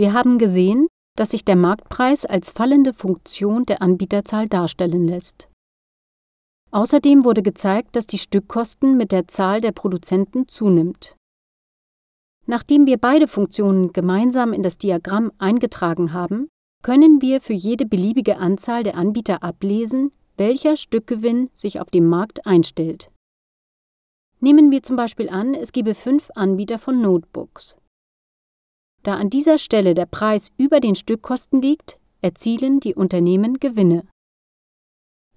Wir haben gesehen, dass sich der Marktpreis als fallende Funktion der Anbieterzahl darstellen lässt. Außerdem wurde gezeigt, dass die Stückkosten mit der Zahl der Produzenten zunimmt. Nachdem wir beide Funktionen gemeinsam in das Diagramm eingetragen haben, können wir für jede beliebige Anzahl der Anbieter ablesen, welcher Stückgewinn sich auf dem Markt einstellt. Nehmen wir zum Beispiel an, es gebe fünf Anbieter von Notebooks. Da an dieser Stelle der Preis über den Stückkosten liegt, erzielen die Unternehmen Gewinne.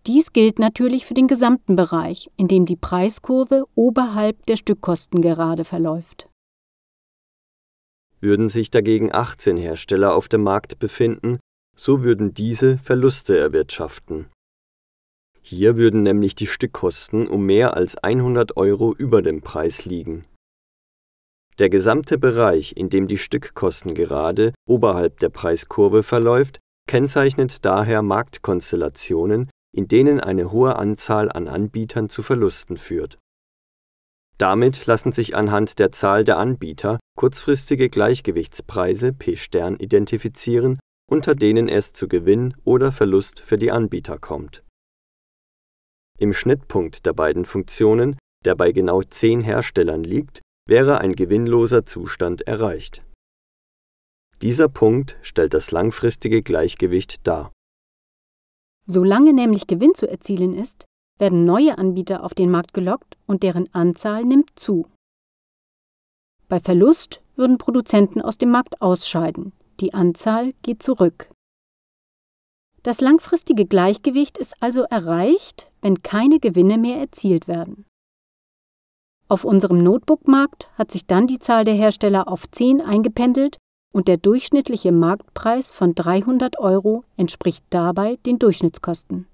Dies gilt natürlich für den gesamten Bereich, in dem die Preiskurve oberhalb der Stückkostengerade verläuft. Würden sich dagegen 18 Hersteller auf dem Markt befinden, so würden diese Verluste erwirtschaften. Hier würden nämlich die Stückkosten um mehr als 100 Euro über dem Preis liegen. Der gesamte Bereich, in dem die Stückkostengerade oberhalb der Preiskurve verläuft, kennzeichnet daher Marktkonstellationen, in denen eine hohe Anzahl an Anbietern zu Verlusten führt. Damit lassen sich anhand der Zahl der Anbieter kurzfristige Gleichgewichtspreise P Stern identifizieren, unter denen es zu Gewinn oder Verlust für die Anbieter kommt. Im Schnittpunkt der beiden Funktionen, der bei genau zehn Herstellern liegt, wäre ein gewinnloser Zustand erreicht. Dieser Punkt stellt das langfristige Gleichgewicht dar. Solange nämlich Gewinn zu erzielen ist, werden neue Anbieter auf den Markt gelockt und deren Anzahl nimmt zu. Bei Verlust würden Produzenten aus dem Markt ausscheiden, die Anzahl geht zurück. Das langfristige Gleichgewicht ist also erreicht, wenn keine Gewinne mehr erzielt werden. Auf unserem Notebookmarkt hat sich dann die Zahl der Hersteller auf 10 eingependelt und der durchschnittliche Marktpreis von 300 Euro entspricht dabei den Durchschnittskosten.